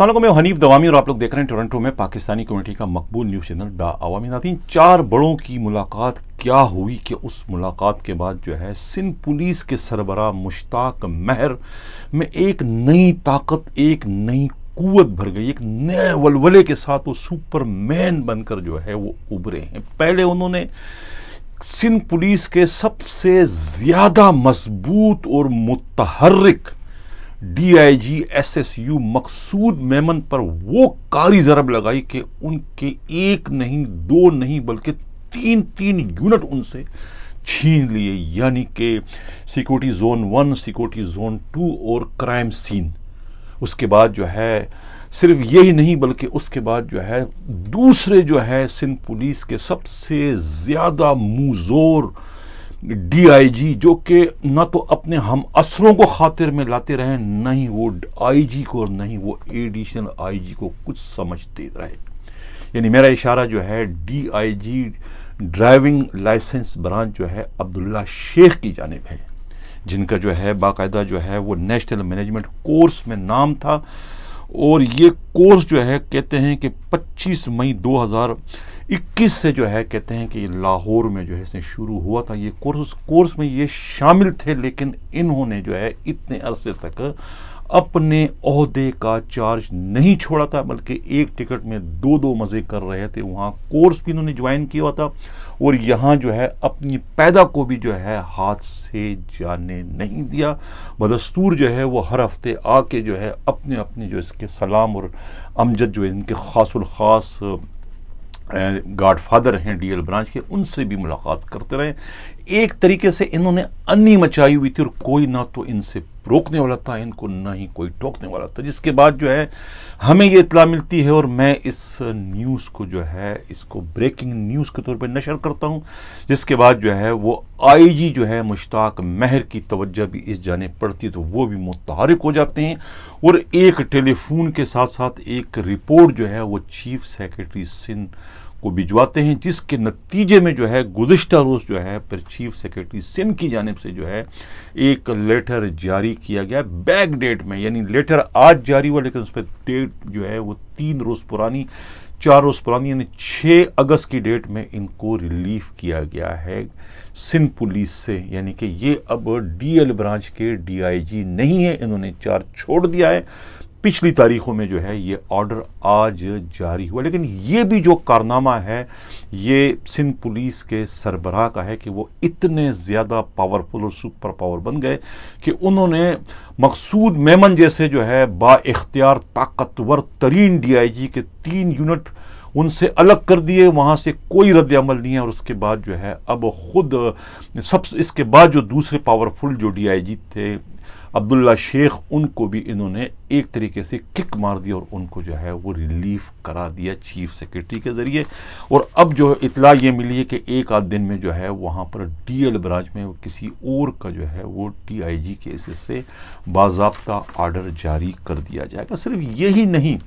असल मैं हनीफ दवामी और आप लोग देख रहे हैं टोरंटो में पाकिस्तानी कम्युनिटी का मकबूल न्यूज़ चैनल द अवामी नादीन चार बड़ों की मुलाकात क्या हुई कि उस मुलाकात के बाद जो है सिंध पुलिस के सरबरा मुश्ताक महर में एक नई ताकत एक नई कुत भर गई एक नए वलवले के साथ वो सुपरमैन बनकर जो है वो उभरे हैं पहले उन्होंने सिंध पुलिस के सबसे ज़्यादा मजबूत और मुतहरक डीआईजी एसएसयू मकसूद मेमन पर वो कारी जरब लगाई कि उनके एक नहीं दो नहीं बल्कि तीन तीन यूनिट उनसे छीन लिए यानी कि security zone one security zone two और क्राइम सीन उसके बाद जो है सिर्फ यही नहीं बल्कि उसके बाद जो है दूसरे जो है सिंध पुलिस के सबसे ज़्यादा मुजोर डीआईजी जो कि न तो अपने हम असरों को खातिर में लाते रहे नहीं वो आईजी को और नहीं वो एडिशनल आईजी को कुछ समझते रहे यानी मेरा इशारा जो है डीआईजी ड्राइविंग लाइसेंस ब्रांच जो है अब्दुल्ला शेख की जानब है जिनका जो है बाकायदा जो है वो नेशनल मैनेजमेंट कोर्स में नाम था और ये कोर्स जो है कहते हैं कि 25 मई 2021 से जो है कहते हैं कि लाहौर में जो है इसने शुरू हुआ था ये कोर्स उस कोर्स में ये शामिल थे लेकिन इन्होंने जो है इतने अरसे तक अपने अहदे का चार्ज नहीं छोड़ा था बल्कि एक टिकट में दो दो मज़े कर रहे थे वहाँ कोर्स भी इन्होंने ज्वाइन किया हुआ था और यहाँ जो है अपनी पैदा को भी जो है हाथ से जाने नहीं दिया बदस्तूर जो है वो हर हफ्ते आके जो है अपने अपने जो इसके सलाम और अमजद जो इनके खासुल खास गाड फादर हैं डीएल ब्रांच के उनसे भी मुलाकात करते रहे एक तरीके से इन्होंने अन्नी मचाई हुई थी और कोई ना तो इनसे रोकने वाला था इनको ना ही कोई टोकने वाला था जिसके बाद जो है हमें ये इतला मिलती है और मैं इस न्यूज़ को जो है इसको ब्रेकिंग न्यूज़ के तौर पे नशर करता हूँ जिसके बाद जो है वो आईजी जो है मुश्ताक महर की तवज्जा भी इस जाने पड़ती है तो वो भी मुतहरक हो जाते हैं और एक टेलीफोन के साथ साथ एक रिपोर्ट जो है वो चीफ सेक्रेटरी सिंध को भिजवाते हैं जिसके नतीजे में जो है गुजशत रोज़ जो है फिर चीफ सेक्रेटरी सिंध की जानब से जो है एक लेटर जारी किया गया बैक डेट में यानी लेटर आज जारी हुआ लेकिन उस पर डेट जो है वो तीन रोज़ पुरानी चार रोज़ पुरानी यानी छः अगस्त की डेट में इनको रिलीफ किया गया है सिंध पुलिस से यानी कि ये अब डीएल ब्रांच के डीआईजी नहीं है इन्होंने चार छोड़ दिया है पिछली तारीखों में जो है ये ऑर्डर आज जारी हुआ लेकिन ये भी जो कारनामा है ये सिंध पुलिस के सरबराह का है कि वो इतने ज़्यादा पावरफुल और सुपर पावर बन गए कि उन्होंने मकसूद मेमन जैसे जो है बाख्तियार ताकतवर तरीन डीआईजी के तीन यूनिट उनसे अलग कर दिए वहाँ से कोई रद्द अमल नहीं है और उसके बाद जो है अब खुद सब इसके बाद जो दूसरे पावरफुल जो जी थे अब्दुल्ला शेख उनको भी इन्होंने एक तरीके से किक मार दिया और उनको जो है वो रिलीफ करा दिया चीफ सेक्रेटरी के ज़रिए और अब जो है इतला ये मिली है कि एक आध दिन में जो है वहाँ पर डी एल ब्रांच में किसी और का जो है वो जी केसेस से बाबा आर्डर जारी कर दिया जाएगा सिर्फ यही नहीं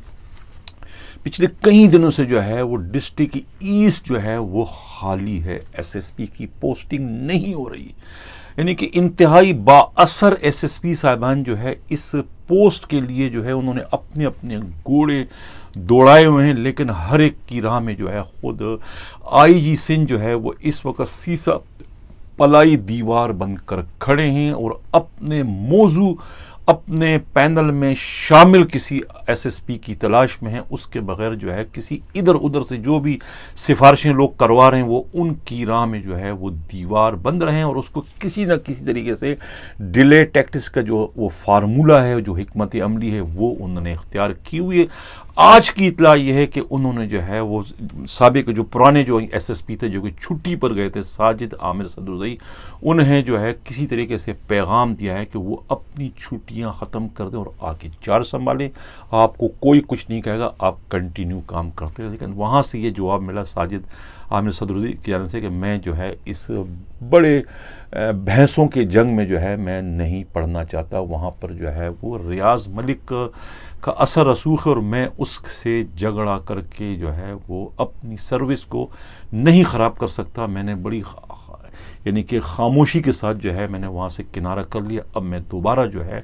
पिछले कई दिनों से जो है वो डिस्ट्रिक्ट ईस्ट जो है वो खाली है एसएसपी की पोस्टिंग नहीं हो रही यानी कि इंतहाई बासर एस एस पी साहबान जो है इस पोस्ट के लिए जो है उन्होंने अपने अपने घोड़े दौड़ाए हुए हैं लेकिन हर एक की राह में जो है खुद आई जी सिंह जो है वो इस वक्त सीसा पलाई दीवार बनकर खड़े हैं और अपने मौजू अपने पैनल में शामिल किसी एसएसपी की तलाश में हैं उसके बगैर जो है किसी इधर उधर से जो भी सिफारिशें लोग करवा रहे हैं वो उनकी राह में जो है वो दीवार बंद रहे हैं और उसको किसी न किसी तरीके से डिले टैक्टिस का जो वो फार्मूला है जो हमत अमली है वो उन्होंने इख्तियार की हुई है आज की इतला यह है कि उन्होंने जो है वो सबक जो पुराने जो एस एस पी थे जो कि छुट्टी पर गए थे साजिद आमिर सदरजई उन्हें जो है किसी तरीके से पैगाम दिया है कि वो अपनी छुट्टियाँ ख़त्म कर दें और आगे चार संभालें आपको कोई कुछ नहीं कहेगा आप कंटिन्यू काम करते रहे लेकिन वहाँ से ये जवाब मिला साजिद आमिर सदरुद्दी की जानते से कि मैं जो है इस बड़े भैंसों के जंग में जो है मैं नहीं पढ़ना चाहता वहाँ पर जो है वो रियाज मलिक का असर रसूख और मैं उससे झगड़ा करके जो है वो अपनी सर्विस को नहीं ख़राब कर सकता मैंने बड़ी यानी कि खामोशी के साथ जो है मैंने वहाँ से किनारा कर लिया अब मैं दोबारा जो है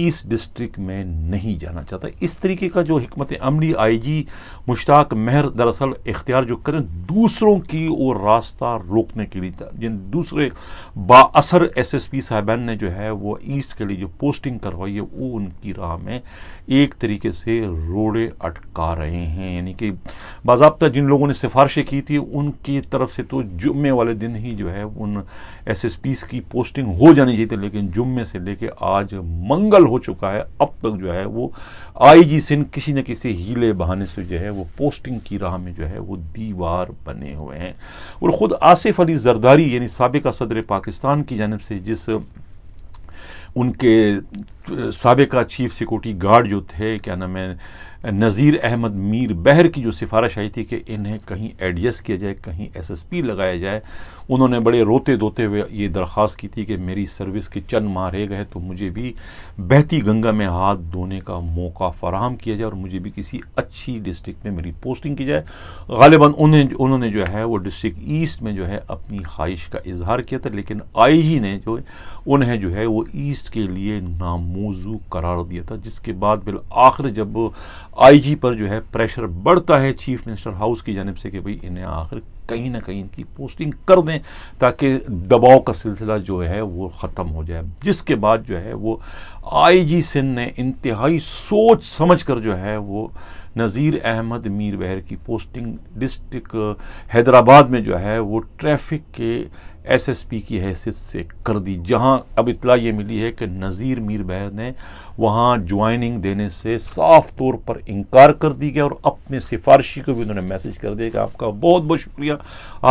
ईस्ट डिस्ट्रिक्ट में नहीं जाना चाहता इस तरीके का जो हमत अमली आई जी मुश्ताक महर दरअसल इख्तियार जो करें दूसरों की और रास्ता रोकने के लिए जिन दूसरे बासर एस एस पी साहबान ने जो है वो ईस्ट के लिए जो पोस्टिंग करवाई है वो उनकी राह में एक तरीके से रोड़े अटका रहे हैं यानी कि बाबा जिन लोगों ने सिफारिशें की थी उनकी तरफ से तो जुम्मे वाले दिन ही जो है उन एसएसपीस की पोस्टिंग हो जानी चाहिए थी लेकिन जुम्मे से लेके आज मंगल हो चुका है अब तक जो है वो आईजी सिंह किसी न किसी हीले बहाने से जो है वो पोस्टिंग की राह में जो है वो दीवार बने हुए हैं और ख़ुद आसिफ अली जरदारी यानी सबका सदर पाकिस्तान की जानब से जिस उनके सबका चीफ सिक्योरिटी गार्ड जो थे क्या नाम है नज़ीर अहमद मीर बहर की जो सिफारिश आई थी कि इन्हें कहीं एडजस्ट किया जाए कहीं एसएसपी लगाया जाए उन्होंने बड़े रोते धोते हुए ये दरख्वास्त की थी कि मेरी सर्विस के चंद माह रह गए तो मुझे भी बहती गंगा में हाथ धोने का मौका फराहम किया जाए और मुझे भी किसी अच्छी डिस्ट्रिक्ट में मेरी पोस्टिंग की जाए गालिबा उन्हें उन्होंने जो है वो डिस्ट्रिक्ट ईस्ट में जो है अपनी ख्वाहिश का इजहार किया था लेकिन आई जी ने जो उन्हें जो है वो ईस्ट के लिए नाम मौजू करार दिया था जिसके बाद बिल आखिर जब आईजी पर जो है प्रेशर बढ़ता है चीफ मिनिस्टर हाउस की जानब से कि भाई इन्हें आखिर कहीं ना कहीं इनकी पोस्टिंग कर दें ताकि दबाव का सिलसिला जो है वो ख़त्म हो जाए जिसके बाद जो है वो आईजी सिंह ने इंतहाई सोच समझ कर जो है वो नज़ीर अहमद मीर बहर की पोस्टिंग डिस्ट्रिक्ट हैदराबाद में जो है वो ट्रैफिक के एसएसपी की हैसियत से कर दी जहां अब इतला ये मिली है कि नज़ीर मीर बैर ने वहां ज्वाइनिंग देने से साफ तौर पर इनकार कर दी गया और अपने सिफारशी को भी उन्होंने मैसेज कर दिया कि आपका बहुत बहुत शुक्रिया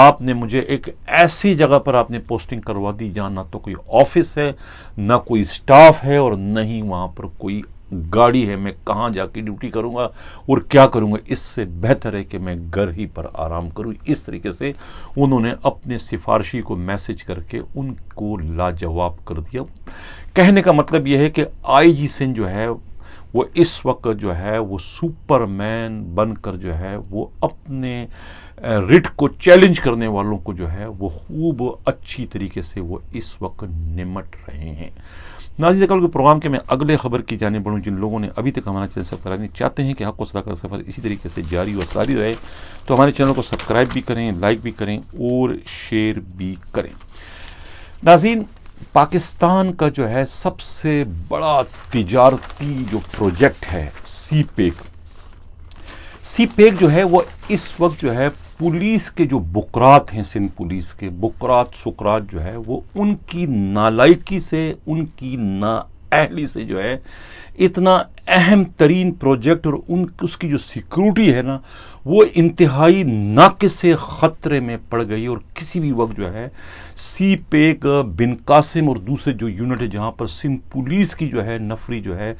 आपने मुझे एक ऐसी जगह पर आपने पोस्टिंग करवा दी जहां ना तो कोई ऑफिस है ना कोई स्टाफ है और ना ही वहाँ पर कोई गाड़ी है मैं कहाँ जाके ड्यूटी करूँगा और क्या करूँगा इससे बेहतर है कि मैं घर ही पर आराम करूँ इस तरीके से उन्होंने अपने सिफारशी को मैसेज करके उनको लाजवाब कर दिया कहने का मतलब यह है कि आई जी सिंह जो है वो इस वक्त जो है वो सुपरमैन बनकर जो है वो अपने रिट को चैलेंज करने वालों को जो है वो खूब अच्छी तरीके से वो इस वक्त निमट रहे हैं नाजी अकल के प्रोग्राम के मैं अगले खबर की जाने बढ़ूँ जिन लोगों ने अभी तक हमारा चैनल सब्सक्राइब नहीं चाहते हैं कि हक हाँ का सफ़र इसी तरीके से जारी और सारी रहे तो हमारे चैनल को सब्सक्राइब भी करें लाइक भी करें और शेयर भी करें नाजीन पाकिस्तान का जो है सबसे बड़ा तजारती जो प्रोजेक्ट है सी पेक सी पेक जो है वह इस वक्त जो है पुलिस के जो बुकरात हैं सिंध पुलिस के बुकरात सुकरात जो है वो उनकी नालायकी से उनकी ना अहली से जो है इतना अहम तरीन प्रोजेक्ट और उन उसकी जो सिक्योरिटी है ना वो इंतहाई नाक से ख़तरे में पड़ गई और किसी भी वक्त जो है CPEC e Bin Qasim और दूसरे जो यूनिट है जहाँ पर सिंध पुलिस की जो है नफरी जो है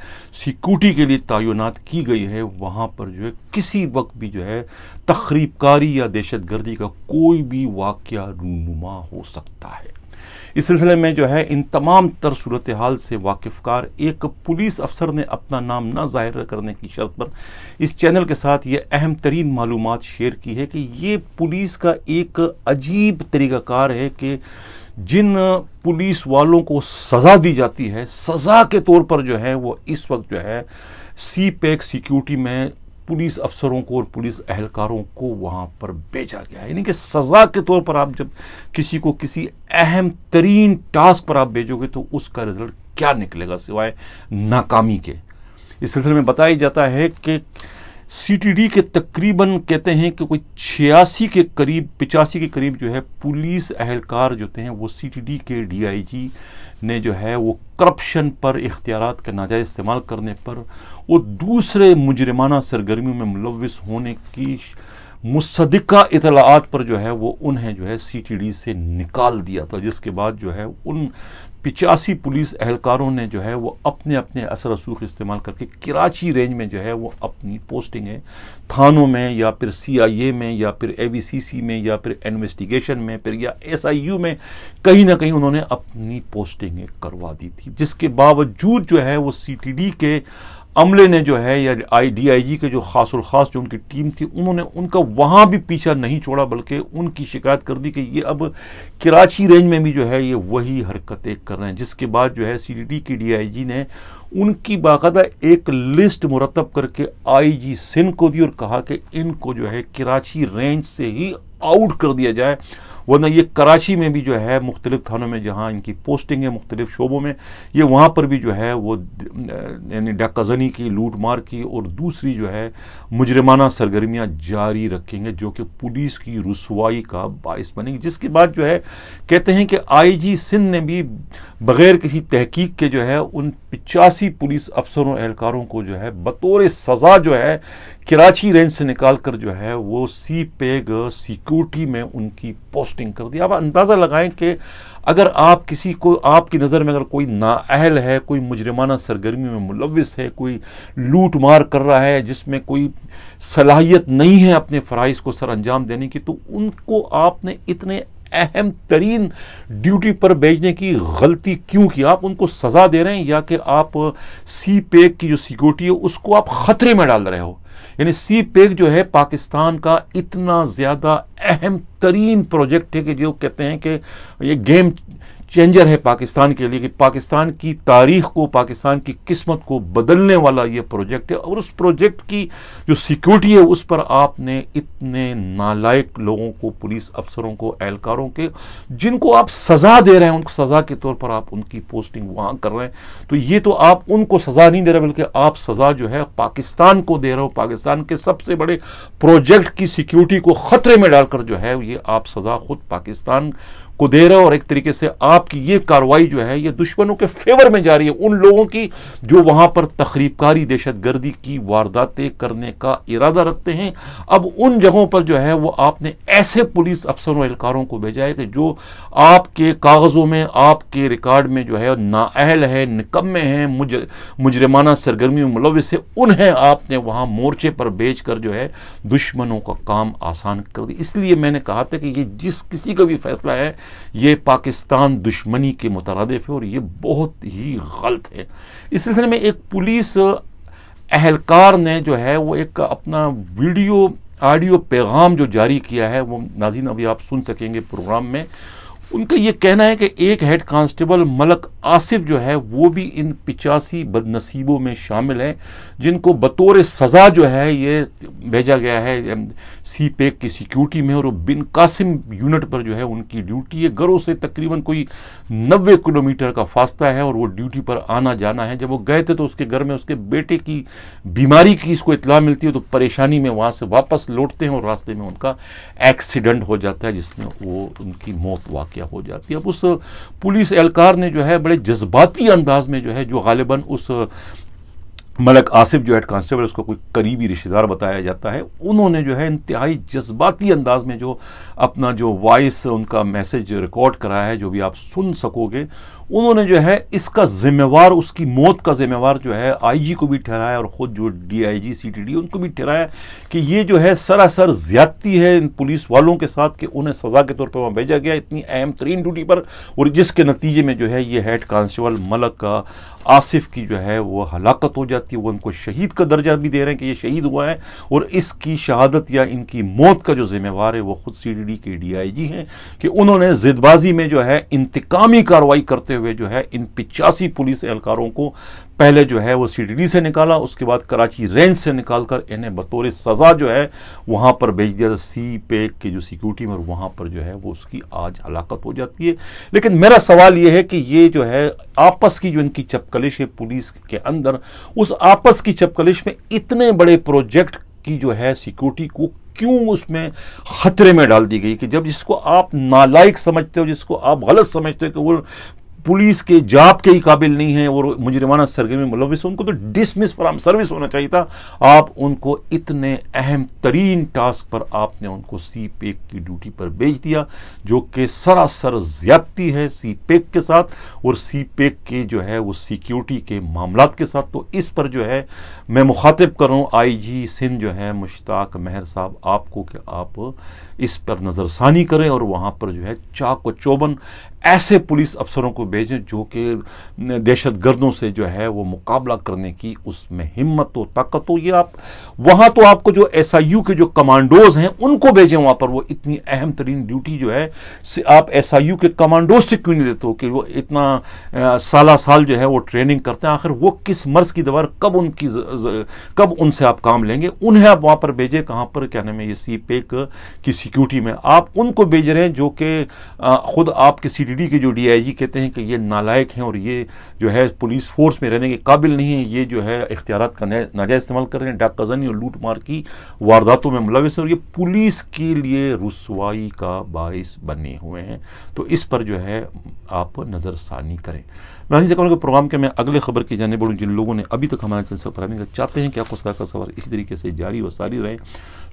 सिक्योरिटी के लिए तयनत की गई है वहाँ पर जो है किसी वक्त भी जो है तखरीबकारी या दहशत गर्दी का कोई भी वाक़ रूनुमा हो सकता है इस सिलसिले में जो है इन तमाम तर सूरत हाल से वाकिफकार एक पुलिस अफसर ने अपना नाम ना जाहिर करने की शर्त पर इस चैनल के साथ ये अहम तरीन मालूम शेयर की है कि ये पुलिस का एक अजीब तरीक़ाकार है कि जिन पुलिस वालों को सज़ा दी जाती है सज़ा के तौर पर जो है वो इस वक्त जो है सी पैक सिक्योरिटी में पुलिस अफसरों को और पुलिस अहलकारों को वहाँ पर भेजा गया है यानी कि सज़ा के तौर पर आप जब किसी को किसी अहम तरीन टास्क पर आप भेजोगे तो उसका रिजल्ट क्या निकलेगा सिवाय नाकामी के इस सिलसिले में बताया जाता है कि सीटीडी के तकरीबन कहते हैं कि कोई छियासी के करीब पिचासी के करीब जो है पुलिस अहलकार जो थे वो सीटीडी के डीआईजी ने जो है वो करप्शन पर इख्तियार का नाजायज़ इस्तेमाल करने पर वो दूसरे मुजरमाना सरगर्मियों में मुलविस होने की मुसदा इतलात पर जो है वो उन्हें जो है सी टी डी से निकाल दिया था जिसके बाद जो है उन पिचासी पुलिस एहलकारों ने जो है वो अपने अपने असर रसूख इस्तेमाल करके कराची रेंज में जो है वो अपनी पोस्टिंग है थानों में या फिर सी आई ए में या फिर ए वी सी सी में या फिर इन्वेस्टिगेशन में फिर या एस आई यू में कहीं ना कहीं उन्होंने अपनी पोस्टिंगें करवा दी थी जिसके बावजूद जो है वो सी टी डी के अमले ने जो है या आई डी आई जी के जो खास खास जो उनकी टीम थी उन्होंने उनका वहाँ भी पीछा नहीं छोड़ा बल्कि उनकी शिकायत कर दी कि ये अब कराची रेंज में भी जो है ये वही हरकतें कर रहे हैं जिसके बाद जो है सी डी डी की डी आई जी ने उनकी बाकायदा एक लिस्ट मुरतब करके आई जी सिंध को दी और कहा कि इनको जो है कराची रेंज से ही आउट कर दिया जाए वरना ये कराची में भी जो है मुख्तलिफ थानों में जहाँ इनकी पोस्टिंग है मुख्तलिफ शोबों में ये वहाँ पर भी जो है वो यानी डाकाजनी की लूट मार की और दूसरी जो है मुजरमाना सरगर्मियाँ जारी रखेंगे जो कि पुलिस की रसवाई का बायस बनेंगी जिसके बाद जो है कहते हैं कि आई जी सिंध ने भी बग़ैर किसी तहकीक के जो है उन पिचासी पुलिस अफसरों एहलकारों को जो है बतौर सज़ा जो है कराची रेंज से निकाल कर जो है वो सी पैग सिक्योरिटी में उनकी पोस्टिंग कर दी आप अंदाज़ा लगाएं कि अगर आप किसी को आपकी नज़र में अगर कोई नाअहल है कोई मुजरमाना सरगर्मी में मुलविस है कोई लूट मार कर रहा है जिसमें कोई सलाहियत नहीं है अपने फ़राइज़ को सर अंजाम देने की तो उनको आपने इतने अहम तरीन ड्यूटी पर भेजने की गलती क्यों की आप उनको सज़ा दे रहे हैं या कि आप सी पेक की जो सिक्योरिटी है उसको आप ख़तरे में डाल रहे हो यानी सी पेक जो है पाकिस्तान का इतना ज़्यादा अहम तरीन प्रोजेक्ट है कि जो कहते हैं कि ये गेम चेंजर है पाकिस्तान के लिए कि पाकिस्तान की तारीख को पाकिस्तान की किस्मत को बदलने वाला ये प्रोजेक्ट है और उस प्रोजेक्ट की जो सिक्योरिटी है उस पर आपने इतने नालायक लोगों को पुलिस अफसरों को एहलकारों के जिनको आप सज़ा दे रहे हैं उनको सज़ा के तौर पर आप उनकी पोस्टिंग वहाँ कर रहे हैं तो ये तो आप उनको सज़ा नहीं दे रहे बल्कि आप सज़ा जो है पाकिस्तान को दे रहे हो पाकिस्तान के सबसे बड़े प्रोजेक्ट की सिक्योरिटी को ख़तरे में डालकर जो है ये आप सज़ा खुद पाकिस्तान को दे रहा है और एक तरीके से आपकी ये कार्रवाई जो है ये दुश्मनों के फेवर में जा रही है उन लोगों की जो वहाँ पर तकरीबकारी दहशत गर्दी की वारदातें करने का इरादा रखते हैं अब उन जगहों पर जो है वो आपने ऐसे पुलिस अफसरों एहलकारों को भेजा है कि जो आपके कागज़ों में आपके रिकॉर्ड में जो है नाअहल है निकम्मे हैं मुज मुजरमाना सरगर्मी मुलविस है उन्हें आपने वहाँ मोर्चे पर बेच कर जो है दुश्मनों का काम आसान कर दिया इसलिए मैंने कहा था कि ये जिस किसी का भी फैसला है ये पाकिस्तान दुश्मनी के मुतरद है और ये बहुत ही गलत है इस सिलसिले में एक पुलिस अहलकार ने जो है वो एक अपना वीडियो ऑडियो पैगाम जो जारी किया है वो नाजीन अभी आप सुन सकेंगे प्रोग्राम में उनका ये कहना है कि एक हेड कांस्टेबल मलक आसिफ जो है वो भी इन पिचासी बदनसीबों में शामिल हैं जिनको बतौर सज़ा जो है ये भेजा गया है सी पैक की सिक्योरिटी में और बिन कासिम यूनिट पर जो है उनकी ड्यूटी है घरों से तकरीबन कोई नब्बे किलोमीटर का फासला है और वो ड्यूटी पर आना जाना है जब वो गए थे तो उसके घर में उसके बेटे की बीमारी की इसको इतला मिलती है तो परेशानी में वहाँ से वापस लौटते हैं और रास्ते में उनका एक्सीडेंट हो जाता है जिसमें वो उनकी मौत वाक वाक़ हो जाती है अब उस पुलिस एहलकार ने जो है बड़े जज्बाती अंदाज में जो है जो गालिबा उस मलक आसिफ जो हेड कांस्टेबल उसको कोई करीबी रिश्तेदार बताया जाता है उन्होंने जो है इंतहाई जज्बाती अंदाज में जो अपना जो वॉइस उनका मैसेज रिकॉर्ड कराया है जो भी आप सुन सकोगे उन्होंने जो है इसका जिम्मेवार उसकी मौत का जिम्मेवार जो है आईजी को भी ठहराया और ख़ुद जो डीआईजी सीटीडी उनको भी ठहराया कि ये जो है सरासर ज्यादती है इन पुलिस वालों के साथ कि उन्हें सज़ा के तौर पर वहाँ भेजा गया इतनी अहम तरीन ड्यूटी पर और जिसके नतीजे में जो है ये हेड कांस्टेबल मलक का आसिफ की जो है वो हलाकत हो जाती व्यक्ति वो इनको शहीद का दर्जा भी दे रहे हैं कि ये शहीद हुआ है और इसकी शहादत या इनकी मौत का जो जिम्मेवार है वो खुद सी डी डी के डी आई जी हैं कि उन्होंने जिदबाजी में जो है इंतकामी कार्रवाई करते हुए जो है इन पिचासी पुलिस एहलकारों को पहले जो है वो सी डी डी से निकाला उसके बाद कराची रेंज से निकाल कर इन्हें बतौर सज़ा जो है वहाँ पर भेज दिया था सी पे के जो सिक्योरिटी में और वहाँ पर जो है वो उसकी आज हलाकत हो जाती है लेकिन मेरा सवाल ये है कि ये जो है आपस की जो इनकी चपकलिश है पुलिस के अंदर उस आपस की चपकलिश में इतने बड़े प्रोजेक्ट की जो है सिक्योरिटी को क्यों उसमें ख़तरे में डाल दी गई कि जब जिसको आप नालायक समझते हो जिसको आप गलत समझते हो कि वो पुलिस के जाप के ही काबिल नहीं है और मुजरमाना सरगर्मी मुलविस उनको तो डिसमिस फ्राम सर्विस होना चाहिए था आप उनको इतने अहम तरीन टास्क पर आपने उनको सी पेक e की ड्यूटी पर भेज दिया जो कि सरासर ज्यादती है सी पेक e के साथ और सी पेक e के जो है वो सिक्योरिटी के मामला के साथ तो इस पर जो है मैं मुखातिब करूँ आई जी सिंध जो है मुश्ताक मेहर साहब आपको कि आप इस पर नज़रसानी करें और वहाँ पर जो है चाक चौबन ऐसे पुलिस अफसरों को भेजें जो कि दहशत गर्दों से जो है वो मुकाबला करने की उसमें हिम्मत हो ताकत हो ये आप वहाँ तो आपको जो एस आई यू के जो कमांडोज हैं उनको भेजें वहाँ पर वो इतनी अहम तरीन ड्यूटी जो है आप एस आई यू के कमांडोज से क्यों नहीं देते हो कि वो इतना आ, साला साल जो है वो ट्रेनिंग करते हैं आखिर वो किस मर्ज की दवार कब उनकी ज, ज, कब उनसे आप काम लेंगे उन्हें आप वहाँ पर भेजें कहाँ पर क्या नाम है ये सी पेक की सिक्योरिटी में आप उनको भेज रहे हैं जो कि खुद आप किसी सीटीडी के जो डीआईजी कहते हैं कि ये नालायक हैं और ये जो है पुलिस फोर्स में रहने के काबिल नहीं है ये जो है इख्तियार का नाजायज इस्तेमाल कर रहे हैं डाक कजनी और लूट मार की वारदातों में मुलविस और ये पुलिस के लिए रसवाई का बायस बने हुए हैं तो इस पर जो है आप नज़रसानी करें नाजी कहूँगा प्रोग्राम के मैं अगले खबर की जाने बढ़ूँ जिन लोगों ने अभी तक हमारे चैनल सब्सक्राइब नहीं चाहते हैं कि आपको सदा का सवाल इसी तरीके से जारी व सारी रहे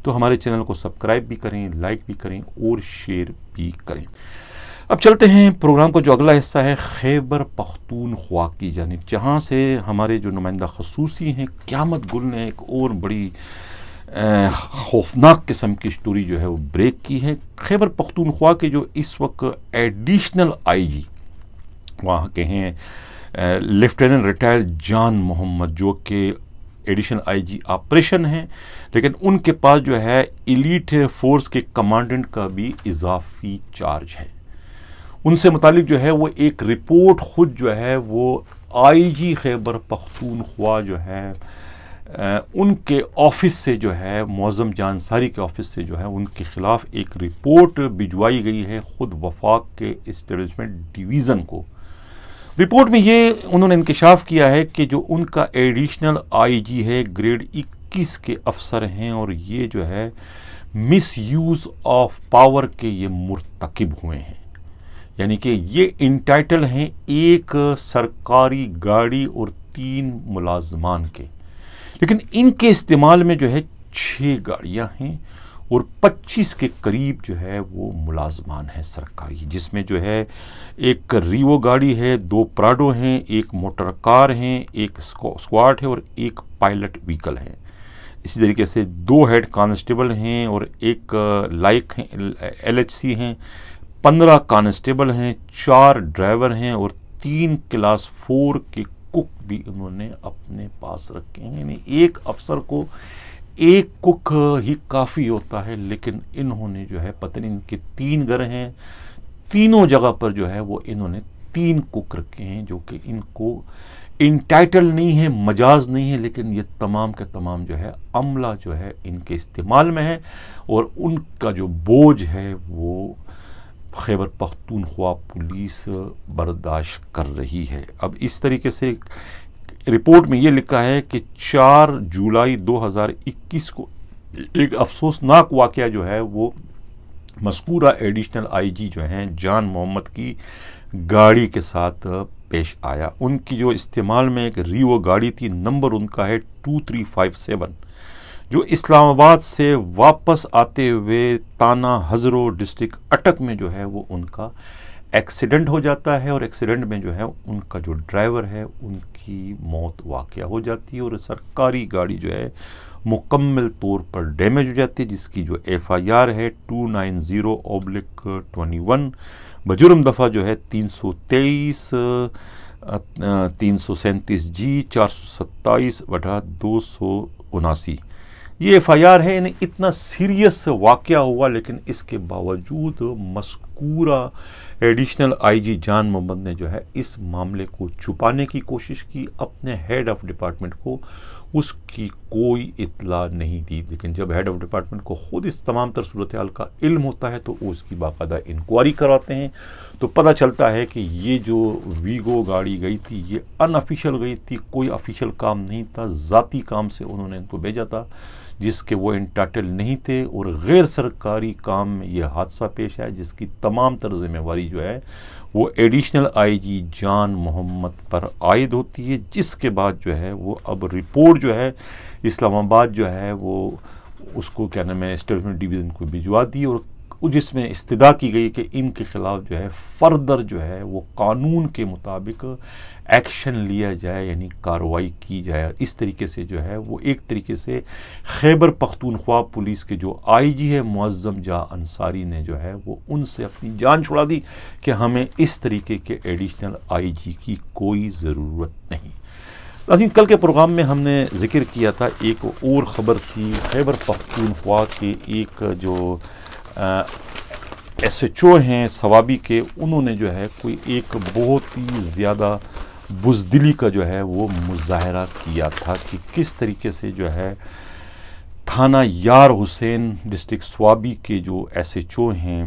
तो हमारे चैनल को सब्सक्राइब भी करें लाइक भी करें और शेयर भी करें अब चलते हैं प्रोग्राम का जो अगला हिस्सा है खैबर पख्तूनख्वा की जानी जहाँ से हमारे जो नुमाइंदा खसूसी हैं क्यामत गुल ने एक और बड़ी खौफनाक किस्म की स्टोरी जो है वो ब्रेक की है खैबर पख्तूनख्वा के जो इस वक्त एडिशनल आई जी वहाँ के हैं लेफ्टिनेंट रिटायर जान मोहम्मद जो कि एडिशनल आईजी ऑपरेशन हैं लेकिन उनके पास जो है इलीट फोर्स के कमांडेंट का भी इजाफी चार्ज है उनसे मुतालिक जो है वो एक रिपोर्ट ख़ुद जो है वो आई जी खैबर पख्तूनख्वा जो है आ, उनके ऑफिस से जो है मौज़म जानसारी के ऑफिस से जो है उनके ख़िलाफ़ एक रिपोर्ट भिजवाई गई है ख़ुद वफाक के इस्टेबलिशमेंट डिवीज़न को रिपोर्ट में ये उन्होंने इंकशाफ किया है कि जो उनका एडिशनल आईजी है ग्रेड 21 के अफसर हैं और ये जो है मिस यूज़ ऑफ पावर के ये मरतकब हुए हैं यानी कि ये इंटाइटल हैं एक सरकारी गाड़ी और तीन मुलाजमान के लेकिन इनके इस्तेमाल में जो है छः गाड़ियाँ हैं और 25 के करीब जो है वो मुलाजमान है सरकारी जिसमें जो है एक रीवो गाड़ी है दो प्राडो हैं एक मोटर कार हैं एक स्क्वाड है और एक पायलट व्हीकल है इसी तरीके से दो हेड कांस्टेबल हैं और एक लाइक हैं एल एच सी हैं पंद्रह कांस्टेबल हैं चार ड्राइवर हैं और तीन क्लास फोर के कुक भी उन्होंने अपने पास रखे हैं यानी एक अफसर को एक कुक ही काफ़ी होता है लेकिन इन्होंने जो है पत्नी इनके तीन घर हैं तीनों जगह पर जो है वो इन्होंने तीन कुक रखे हैं जो कि इनको इंटाइटल नहीं है मजाज नहीं है लेकिन ये तमाम के तमाम जो है अमला जो है इनके इस्तेमाल में है और उनका जो बोझ है वो खैबर पख्तूनख्वा पुलिस बर्दाश्त कर रही है अब इस तरीके से रिपोर्ट में ये लिखा है कि 4 जुलाई 2021 को एक अफसोसनाक वाक़ जो है वो मस्कूरा एडिशनल आईजी जो हैं जान मोहम्मद की गाड़ी के साथ पेश आया उनकी जो इस्तेमाल में एक रीवो गाड़ी थी नंबर उनका है टू थ्री फाइव सेवन जो इस्लामाबाद से वापस आते हुए ताना हज़रो डिस्ट्रिक्ट अटक में जो है वो उनका एक्सीडेंट हो जाता है और एक्सीडेंट में जो है उनका जो ड्राइवर है उनकी मौत वाक़ हो जाती है और सरकारी गाड़ी जो है मुकम्मल तौर पर डैमेज हो जाती है जिसकी जो एफ़ आई आर है two nine zero oblique twenty one बजुर्म दफ़ा जो है तीन सौ तेईस तीन सौ सैंतीस जी चार सौ सत्ताईस बढ़ा दो सौ उनासी ये एफ है यानी इतना सीरियस वाक़ हुआ लेकिन इसके बावजूद मस्कूरा एडिशनल आईजी जान मोहम्मद ने जो है इस मामले को छुपाने की कोशिश की अपने हेड ऑफ डिपार्टमेंट को उसकी कोई इतला नहीं दी लेकिन जब हेड ऑफ डिपार्टमेंट को खुद इस तमाम तर सूरत हाल का इल्म होता है तो उसकी बाकायदा इंक्वायरी कराते हैं तो पता चलता है कि ये जो वीगो गाड़ी गई थी ये अनऑफिशियल गई थी कोई ऑफिशियल काम नहीं था ज़ाती काम से उन्होंने इनको भेजा था जिसके वो इंटाटल नहीं थे और गैर सरकारी काम में यह हादसा पेश आया जिसकी तमाम तर जिम्मेवारी जो है वो एडिशनल आईजी जान मोहम्मद पर आयद होती है जिसके बाद जो है वो अब रिपोर्ट जो है इस्लामाबाद जो है वो उसको क्या नाम है स्टेटमेंट डिवीज़न को भिजवा दी और जिसमें इस्तदा की गई कि इनके ख़िलाफ़ जो है फर्दर जो है वो कानून के मुताबिक एक्शन लिया जाए यानी कार्रवाई की जाए इस तरीके से जो है वो एक तरीके से खैबर पख्तूनख्वा पुलिस के जो आई जी है मुज़म जा अंसारी ने जो है वो उनसे अपनी जान छुड़ा दी कि हमें इस तरीके के एडिशनल आई जी की कोई ज़रूरत नहीं लेकिन कल के प्रोग्राम में हमने जिक्र किया था एक और ख़बर थी खैबर पख्तूनख्वा के एक जो एस एच ओ हैं सवाबी के उन्होंने जो है कोई एक बहुत ही ज़्यादा बुजदिली का जो है वो मुजाहरा किया था कि किस तरीके से जो है थाना यार हुसैन डिस्ट्रिक्ट स्वाबी के जो एस एच ओ हैं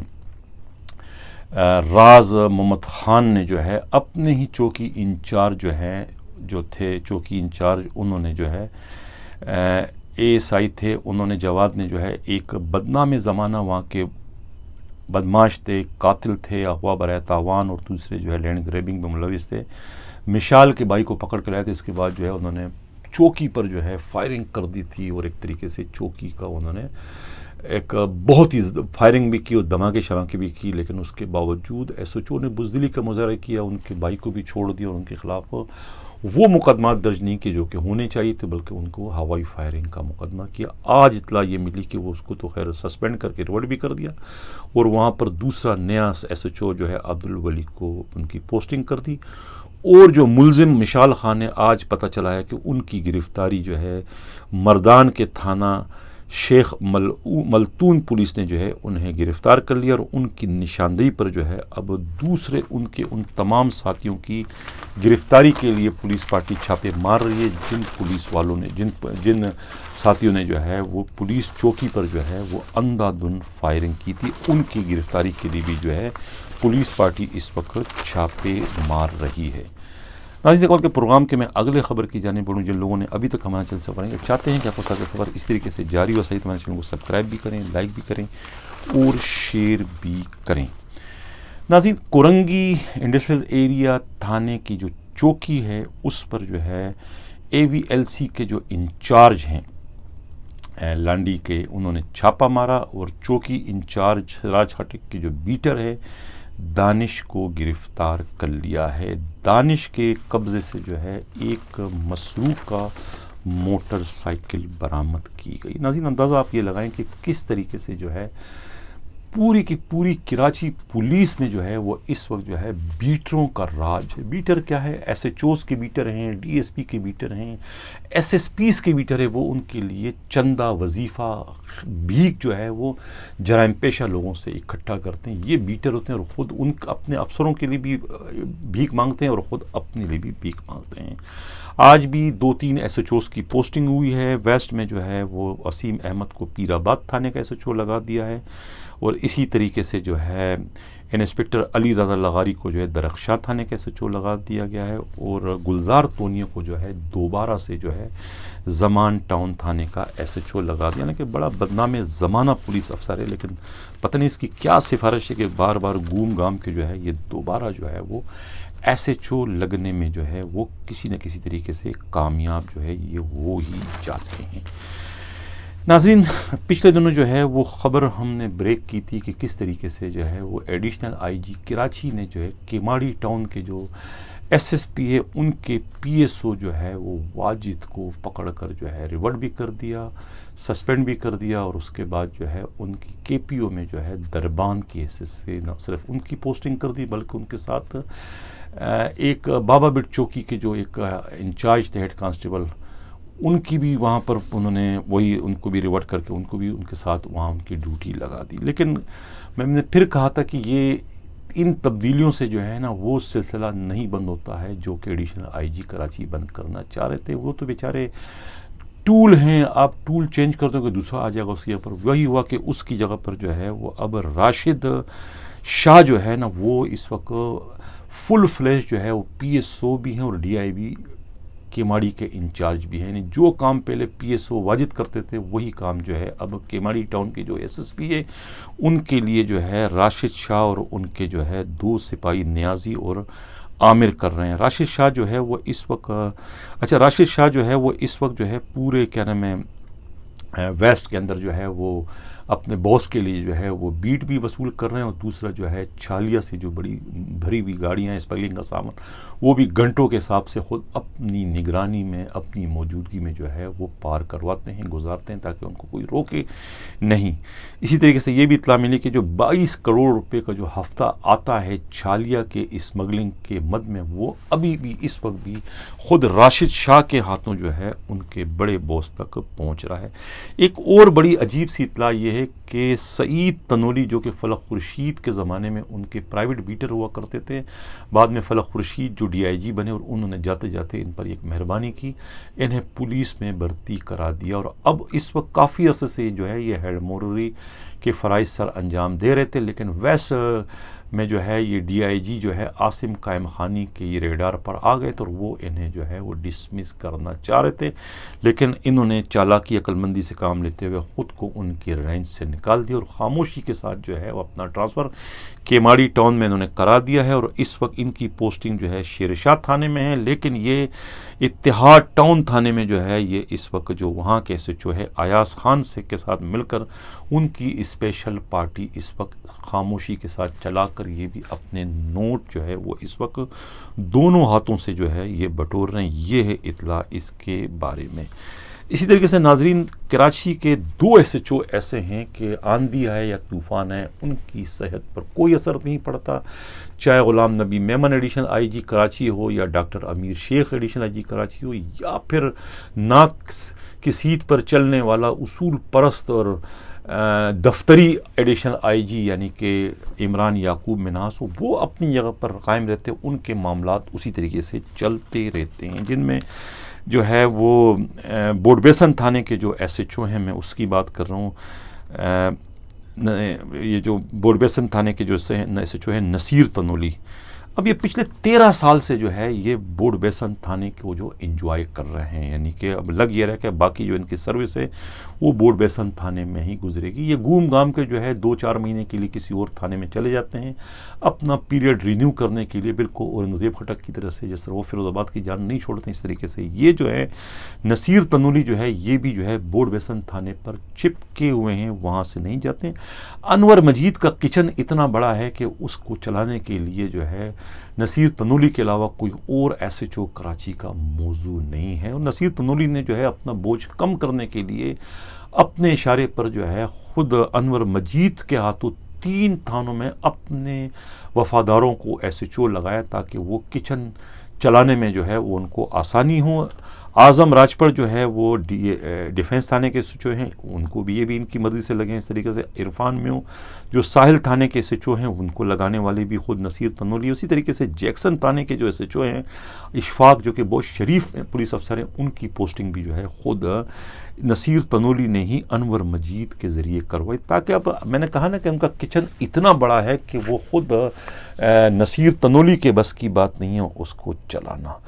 राज मोहम्मद ख़ान ने जो है अपने ही चौकी इंचार्ज जो हैं जो थे चौकी इंचार्ज उन्होंने जो है एएसआई थे उन्होंने जवाद ने जो है एक बदनाम ज़माना वहाँ के बदमाश थे कातिल थे अगवा बर तावान और दूसरे जो है लैंड ग्रेबिंग में मुलविस थे मिशाल के बाई को पकड़ कर लाए थे इसके बाद जो है उन्होंने चौकी पर जो है फायरिंग कर दी थी और एक तरीके से चौकी का उन्होंने एक बहुत ही फायरिंग भी की और धमाके शमाके भी की लेकिन उसके बावजूद एस ओ ने बुजदिली का मुजाह किया उनके भाई को भी छोड़ दिया और उनके खिलाफ वो मुकदमा दर्ज नहीं किए जो कि होने चाहिए थे बल्कि उनको हवाई फायरिंग का मुकदमा किया आज इतला ये मिली कि वो उसको तो खैर सस्पेंड करके रिवर्ट भी कर दिया और वहाँ पर दूसरा नया एस एच ओ जो है अब्दुल वली को उनकी पोस्टिंग कर दी और जो मुलजिम मिशाल खान ने आज पता चला है कि उनकी गिरफ्तारी जो है मर्दान के थाना शेख मल मलतून पुलिस ने जो है उन्हें गिरफ़्तार कर लिया और उनकी निशानदेही पर जो है अब दूसरे उनके उन तमाम साथियों की गिरफ़्तारी के लिए पुलिस पार्टी छापे मार रही है जिन पुलिस वालों ने जिन जिन साथियों ने जो है वो पुलिस चौकी पर जो है वो अंधाधुन फायरिंग की थी उनकी गिरफ़्तारी के लिए भी जो है पुलिस पार्टी इस वक्त छापे मार रही है नाजिद कॉल के प्रोग्राम के मैं अगले खबर की जाने पढ़ूँ जो लोगों ने अभी तक हमारा चैनल सफर है चाहते हैं कि आपको साथ सफर इस तरीके से जारी और सही तो हमारे चैनल को सब्सक्राइब भी करें लाइक भी करें और शेयर भी करें नाजिद कोरंगी इंडस्ट्रियल एरिया थाने की जो चौकी है उस पर जो है ए वी एल सी के जो इंचार्ज हैं लांडी के उन्होंने छापा मारा और चौकी इंचार्ज राज हटिक जो बीटर है दानिश को गिरफ़्तार कर लिया है दानिश के कब्ज़े से जो है एक मसरू का मोटरसाइकिल बरामद की गई नाजीन अंदाज़ा आप ये लगाएं कि किस तरीके से जो है पूरी की पूरी कराची पुलिस में जो है वो इस वक्त जो है बीटरों का राज है बीटर क्या है एस एच ओस के बीटर हैं डी एस पी के बीटर हैं एस एस पीज़ के बीटर है वो उनके लिए चंदा वजीफ़ा भीख जो है वो जराम पेशा लोगों से इकट्ठा करते हैं ये बीटर होते हैं और ख़ुद उन अपने अफसरों के लिए भी भीख मांगते हैं और ख़ुद अपने लिए भी भीख मांगते हैं आज भी दो तीन एस एच ओज की पोस्टिंग हुई है वेस्ट में जो है वो असीम अहमद को पीराबाद थाने का एस एच ओ लगा दिया है और इसी तरीके से जो है इंस्पेक्टर अली रजा लगारी को जो है दरख्शा थाने के एस एच ओ लगा दिया गया है और गुलजार तोनी को जो है दोबारा से जो है जमान टाउन थाने का एस एच ओ लगा दिया यानी कि बड़ा बदनाम ज़माना पुलिस अफसर है लेकिन पता नहीं इसकी क्या सिफारिश है कि बार बार घूम गाम के जो है ये दोबारा जो है वो एस एच ओ लगने में जो है वो किसी न किसी तरीके से कामयाब जो है ये हो ही जाते हैं नाजरीन पिछले दिनों जो है वो ख़बर हमने ब्रेक की थी कि किस तरीके से जो है वो एडिशनल आईजी कराची ने जो है केमाड़ी टाउन के जो एस एस पी है उनके पी एस ओ जो है वो वाजिद को पकड़ कर जो है रिवर्ट भी कर दिया सस्पेंड भी कर दिया और उसके बाद जो है उनकी के पी ओ में जो है दरबान की हैसियत से न सिर्फ उनकी पोस्टिंग कर दी बल्कि उनके साथ एक बाबा बिट चौकी के जो एक इंचार्ज थे हेड कांस्टेबल उनकी भी वहाँ पर उन्होंने वही उनको भी रिवर्ट करके उनको भी उनके साथ वहाँ उनकी ड्यूटी लगा दी लेकिन मैम ने फिर कहा था कि ये इन तब्दीलियों से जो है ना वो सिलसिला नहीं बंद होता है जो कि एडिशनल आईजी कराची बंद करना चाह रहे थे वो तो बेचारे टूल हैं आप टूल चेंज कर दोगे दूसरा आ जाएगा उसकी जगह पर वही हुआ कि उसकी जगह पर जो है वो अब राशिद शाह जो है ना वो इस वक्त फुल फ्लैश जो है वो पी एस ओ भी हैं और डी आई भी केमाड़ी के इंचार्ज भी हैं यानी जो काम पहले पीएसओ वाजिद करते थे वही काम जो है अब केमाड़ी टाउन के जो एसएसपी है उनके लिए जो है राशिद शाह और उनके जो है दो सिपाही न्याजी और आमिर कर रहे हैं राशिद शाह जो है वो इस वक्त अच्छा राशिद शाह जो है वो इस वक्त जो है पूरे क्या नाम है वेस्ट के अंदर जो है वो अपने बॉस के लिए जो है वो बीट भी वसूल कर रहे हैं और दूसरा जो है छालिया से जो बड़ी भरी हुई गाड़ियाँ स्मगलिंग का सामान वो भी घंटों के हिसाब से खुद अपनी निगरानी में अपनी मौजूदगी में जो है वो पार करवाते हैं गुजारते हैं ताकि उनको कोई रोके नहीं इसी तरीके से ये भी इतला मिली कि जो बाईस करोड़ रुपये का जो हफ्ता आता है छालिया के स्मगलिंग के मद में वो अभी भी इस वक्त भी खुद राशिद शाह के हाथों जो है उनके बड़े बॉस तक पहुँच रहा है एक और बड़ी अजीब सी इतला ये है कि सईद तनोली जो कि फलक खुर्शीद के ज़माने में उनके प्राइवेट बीटर हुआ करते थे बाद में फलक खुर्शीद जो डीआईजी बने और उन्होंने जाते जाते इन पर एक मेहरबानी की इन्हें पुलिस में भर्ती करा दिया और अब इस वक्त काफ़ी अरसे से जो है ये हेड मोररी के फ़राइज सर अंजाम दे रहे थे लेकिन वैसे में जो है ये डीआईजी जो है आसिम कायम खानी के ये रेडार पर आ गए तो वो इन्हें जो है वो डिसमिस करना चाह रहे थे लेकिन इन्होंने चालाकी अकलमंदी से काम लेते हुए ख़ुद को उनकी रेंज से निकाल दिया और ख़ामोशी के साथ जो है वो अपना ट्रांसफ़र केमाड़ी टाउन में इन्होंने करा दिया है और इस वक्त इनकी पोस्टिंग जो है शेरशाह थाने में है लेकिन ये इतिहाद टाउन थाने में जो है ये इस वक्त जो वहाँ के एस है अयास खान से के साथ मिलकर उनकी स्पेशल पार्टी इस वक्त खामोशी के साथ चला कर ये भी अपने नोट जो है वो इस वक्त दोनों हाथों से जो है ये बटोर रहे हैं ये है इतला इसके बारे में इसी तरीके से नाजरीन कराची के दो एस एच ओ ऐसे हैं कि आंधी है या तूफ़ान है उनकी सेहत पर कोई असर नहीं पड़ता चाहे Ghulam Nabi Memon addition I G Karachi हो या doctor Amir Sheikh addition I G Karachi हो या फिर नाक की सीट पर चलने वाला उसूल परस्त और दफ्तरी एडिशनल आईजी यानी कि इमरान याकूब मिनास हो वो अपनी जगह पर कायम रहते हैं उनके मामला उसी तरीके से चलते रहते हैं जिनमें जो है वो बोडबेसन थाने के जो एस एच ओ हैं मैं उसकी बात कर रहा हूँ ये जो बोडबेसन थाने के जो एस एच ओ हैं नसीर तनोली अब ये पिछले तेरह साल से जो है ये बोर्ड बेसन थाने को जो इंजॉय कर रहे हैं यानी कि अब लग ये रहा है कि बाकी जो इनकी सर्विस है वो बोर्ड बेसन थाने में ही गुजरेगी ये घूम घाम के जो है दो चार महीने के लिए किसी और थाने में चले जाते हैं अपना पीरियड रिन्यू करने के लिए बिल्कुल औरंगज़ेब खटक की तरह से जिस तरह वो फिरोजाबाद की जान नहीं छोड़ते इस तरीके से ये जो है नसीर तनोली जो है ये भी जो है बोर्ड बेसन थाने पर चिपके हुए हैं वहाँ से नहीं जाते अनवर मजीद का किचन इतना बड़ा है कि उसको चलाने के लिए जो है नसीर तनोली के अलावा कोई और एस एच ओ कराची का मौजू नहीं है और नसीर तनोली ने जो है अपना बोझ कम करने के लिए अपने इशारे पर जो है ख़ुद अनवर मजीद के हाथों तीन थानों में अपने वफादारों को एस एच ओ लगाया ताकि वो किचन चलाने में जो है वो उनको आसानी हो आज़म राजपड़ जो है वो डिफेंस थाने के एस हैं उनको भी ये भी इनकी मर्ज़ी से लगे हैं इस तरीके से इरफान में जो साहिल थाने के एस हैं उनको लगाने वाले भी खुद नसीर तनोली उसी तरीके से जैक्सन थाने के जो एस एच ओ हैं इशफाक जो कि बहुत शरीफ पुलिस अफसर हैं उनकी पोस्टिंग भी जो है खुद नसीर तनोली ने ही अनवर मजीद के ज़रिए करवाई ताकि अब मैंने कहा ना कि उनका किचन इतना बड़ा है कि वो खुद नसीर तनोली के बस की बात नहीं है उसको चलाना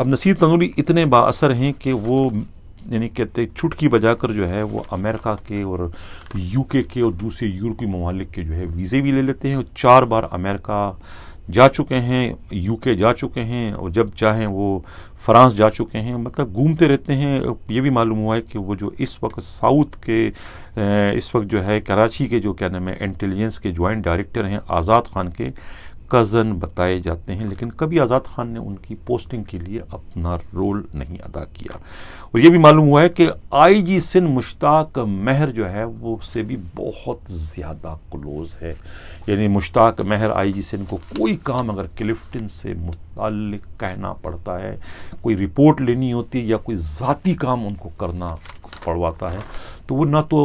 अब नसीर तंगड़ी इतने बासर हैं कि वो यानी कहते चुटकी बजा कर जो है वो अमेरिका के और यूके के और दूसरे यूरोपीय ममालिक के जो है वीज़े भी ले लेते हैं और चार बार अमेरिका जा चुके हैं यूके जा चुके हैं और जब चाहें वो फ्रांस जा चुके हैं मतलब घूमते रहते हैं ये भी मालूम हुआ है कि वो जो इस वक्त साउथ के इस वक्त जो है कराची के जो क्या नाम है इंटेलिजेंस के जॉइंट डायरेक्टर हैं आज़ाद खान के कज़न बताए जाते हैं लेकिन कभी आज़ाद खान ने उनकी पोस्टिंग के लिए अपना रोल नहीं अदा किया और ये भी मालूम हुआ है कि आईजी सिंध मुश्ताक महर जो है वो से भी बहुत ज़्यादा क्लोज़ है यानी मुश्ताक महर आईजी सिंध को कोई काम अगर क्लिफ्टन से मुतल कहना पड़ता है कोई रिपोर्ट लेनी होती है या कोई ज़ाती काम उनको करना पढ़वाता है तो वो ना तो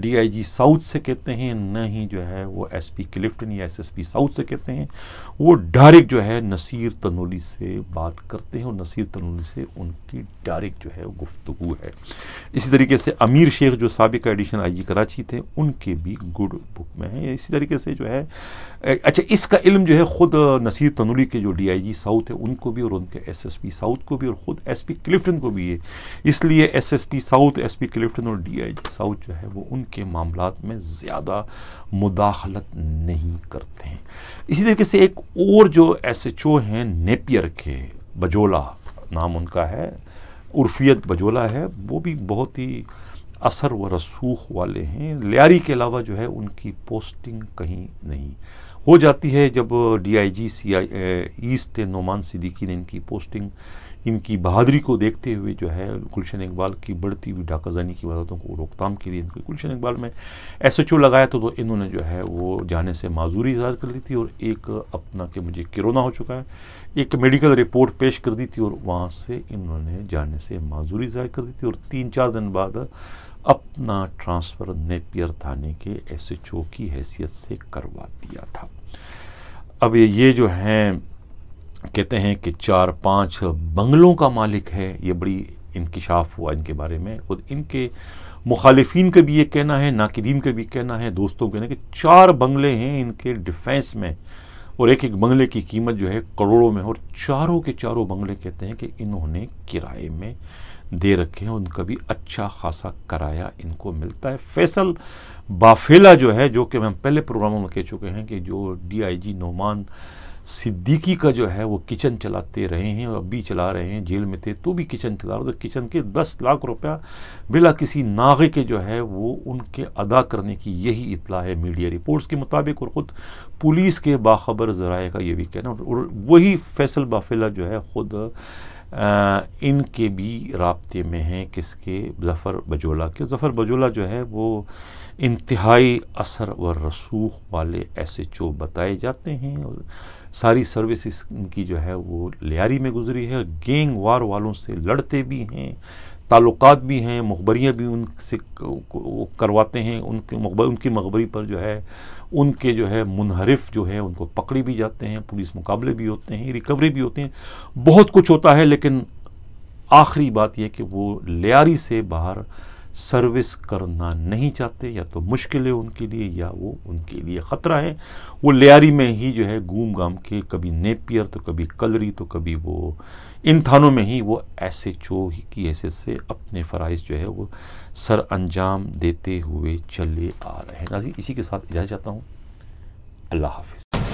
डीआईजी साउथ से कहते हैं ना ही जो है वो एसपी क्लिफ्टन या एसएसपी साउथ से कहते हैं वो डायरेक्ट जो है नसीर तनोली से बात करते हैं और नसीर तनोली से उनकी डायरेक्ट जो है गुफ्तु है इसी तरीके से अमीर शेख जो सबका एडिशन आई कराची थे उनके भी गुड बुक में है इसी तरीके से जो है अच्छा इसका इल्म जो है ख़ुद नसीर तनोली के जो जी साउथ है उनको भी और उनके पी साउथ को भी और ख़ुद एसपी क्लिफ्टन को भी है इसलिए P south S P Clifton और डी आई साउथ जो है वो उनके मामला में ज़्यादा मुदाखलत नहीं करते हैं इसी तरीके से एक और जो एस एच ओ हैं नेपियर के बजोला नाम उनका है उर्फियत बजोला है वो भी बहुत ही असर व रसूख वाले हैं लियारी के अलावा जो है उनकी पोस्टिंग कहीं नहीं हो जाती है जब D I G C I East Noman Siddiqui ने इनकी पोस्टिंग इनकी बहादरी को देखते हुए जो है गुलशन इकबाल की बढ़ती हुई डाकाजानी की वारदातों को रोकथाम के लिए इनको गुलशन इकबाल में एस एच ओ लगाया तो, तो इन्होंने जो है वो जाने से माजूरी इजहार कर ली थी और एक अपना कि मुझे किरोना हो चुका है एक मेडिकल रिपोर्ट पेश कर दी थी और वहाँ से इन्होंने जाने से माजूरी जाहिर कर दी थी और तीन चार दिन बाद अपना ट्रांसफ़र नेपियर थाने के एस एच ओ की हैसियत से करवा दिया था अब ये जो हैं कहते हैं कि चार पांच बंगलों का मालिक है ये बड़ी इंकशाफ हुआ इनके बारे में और इनके मुखालफन का भी ये कहना है नाकदीन का भी कहना है दोस्तों का कहना है कि चार बंगले हैं इनके डिफेंस में और एक एक बंगले की कीमत जो है करोड़ों में और चारों के चारों बंगले कहते हैं कि इन्होंने किराए में दे रखे हैं उनका भी अच्छा खासा किराया इनको मिलता है फैसल बाफेला जो है जो कि हम पहले प्रोग्रामों में कह चुके हैं कि जो जी नोमान सिद्दीकी का जो है वो किचन चलाते रहे हैं और अब भी चला रहे हैं जेल में थे तो भी किचन चला रहे तो किचन के दस लाख रुपया बिला किसी नागे के जो है वो उनके अदा करने की यही इतला है मीडिया रिपोर्ट्स के मुताबिक और ख़ुद पुलिस के बाखबर ज़राए का ये भी कहना और वही फैसल बाफिला जो है ख़ुद इनके भी रबते में हैं किसके जफ़र बजोला के जफ़र बजोला जो है वो इंतहाई असर व रसूख वाले ऐसे चो बताए जाते हैं और सारी सर्विस इनकी जो है वो लियारी में गुजरी है गेंग वार वालों से लड़ते भी हैं ताल्लुक भी हैं मकबरियाँ भी उनसे वो करवाते हैं उनके मुखबर उनकी मखबरी पर जो है उनके जो है मुनहरफ जो है उनको पकड़े भी जाते हैं पुलिस मुकाबले भी होते हैं रिकवरी भी होते हैं बहुत कुछ होता है लेकिन आखिरी बात यह कि वो लियारी से बाहर सर्विस करना नहीं चाहते या तो मुश्किल है उनके लिए या वो उनके लिए ख़तरा है वो लियारी में ही जो है घूम घाम के कभी नेपियर तो कभी कलरी तो कभी वो इन थानों में ही वो ऐसे चो ओ की हैसियत से अपने फ़राइज जो है वो सर अंजाम देते हुए चले आ रहे हैं नाजी इसी के साथ इजाज़ चाहता हूँ अल्लाह हाफिज़